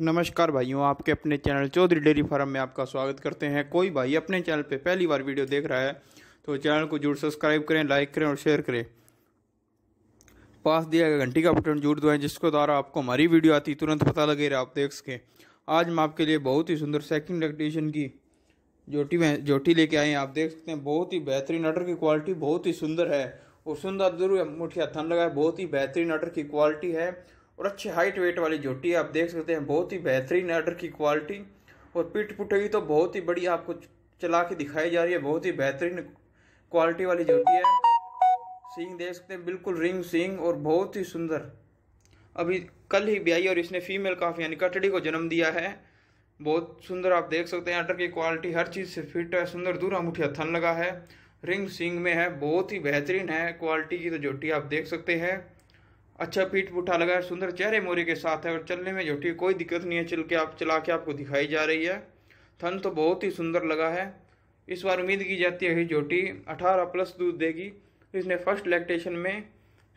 नमस्कार भाइयों आपके अपने चैनल चौधरी डेयरी फार्म में आपका स्वागत करते हैं कोई भाई अपने चैनल पे पहली बार वीडियो देख रहा है तो चैनल को जरूर सब्सक्राइब करें लाइक करें और शेयर करें पास दिया गया घंटी का बटन जरूर दबाएं जिसको द्वारा आपको हमारी वीडियो आती तुरंत पता लगे आप देख सकें आज हम आपके लिए बहुत ही सुंदर सेकंड एक्टिशन की जोटी में जोटी लेके आए हैं आप देख सकते हैं बहुत ही बेहतरीन अटर की क्वालिटी बहुत ही सुंदर है और सुंदर जरूर मुठिया थन लगा है बहुत ही बेहतरीन अटर की क्वालिटी है और अच्छी हाइट वेट वाली जोटी आप देख सकते हैं बहुत ही बेहतरीन आर्डर की क्वालिटी और पिट पुटगी तो बहुत ही बड़ी आपको चला के दिखाई जा रही है बहुत ही बेहतरीन क्वालिटी वाली जोटी है सींग देख सकते हैं बिल्कुल रिंग सींग और बहुत ही सुंदर अभी कल ही ब्याई और इसने फीमेल काफ़ी यानी कटड़ी को जन्म दिया है बहुत सुंदर आप देख सकते हैं अटर की क्वालिटी हर चीज़ से फिट है सुंदर दूरा मुठिया थन लगा है रिंग सिंग में है बहुत ही बेहतरीन है क्वालिटी की तो जोटी आप देख सकते हैं अच्छा पीठ पुठा लगा है सुंदर चेहरे मोरे के साथ है और चलने में झोटी कोई दिक्कत नहीं है चल के आप चला के आपको दिखाई जा रही है थन तो बहुत ही सुंदर लगा है इस बार उम्मीद की जाती है झोटी अठारह प्लस दूध देगी इसने फर्स्ट लैक्टेशन में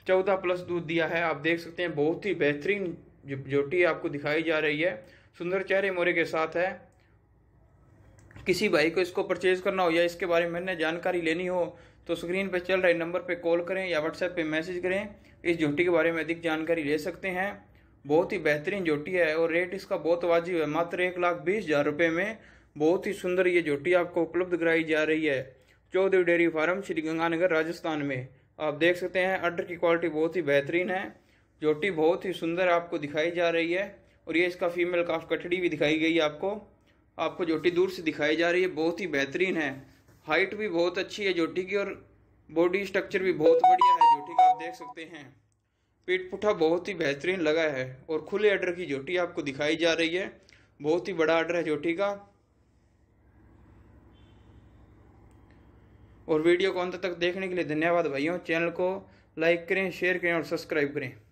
चौदह प्लस दूध दिया है आप देख सकते हैं बहुत ही बेहतरीन झोटी आपको दिखाई जा रही है सुंदर चेहरे मोरे के साथ है किसी भाई को इसको परचेज करना हो या इसके बारे में मैंने जानकारी लेनी हो तो स्क्रीन पर चल रहे नंबर पर कॉल करें या व्हाट्सएप पर मैसेज करें इस झूठी के बारे में अधिक जानकारी ले सकते हैं बहुत ही बेहतरीन झोटी है और रेट इसका बहुत वाजिब है मात्र एक लाख बीस हज़ार रुपये में बहुत ही सुंदर ये झोटी आपको उपलब्ध कराई जा रही है चौधरी डेयरी फार्म श्री गंगानगर राजस्थान में आप देख सकते हैं अडर की क्वालिटी बहुत ही बेहतरीन है जोटी बहुत ही सुंदर आपको दिखाई जा रही है और ये इसका फीमेल काफ कटड़ी भी दिखाई गई आपको आपको जोटी दूर से दिखाई जा रही है बहुत ही बेहतरीन है हाइट भी बहुत अच्छी है जोटी की और बॉडी स्ट्रक्चर भी बहुत बढ़िया है जोटी का आप देख सकते हैं पेट पुठा बहुत ही बेहतरीन लगा है और खुले आर्डर की जोटी आपको दिखाई जा रही है बहुत ही बड़ा आर्डर है जोटी का और वीडियो को अंत तक देखने के लिए धन्यवाद भाइयों चैनल को लाइक करें शेयर करें और सब्सक्राइब करें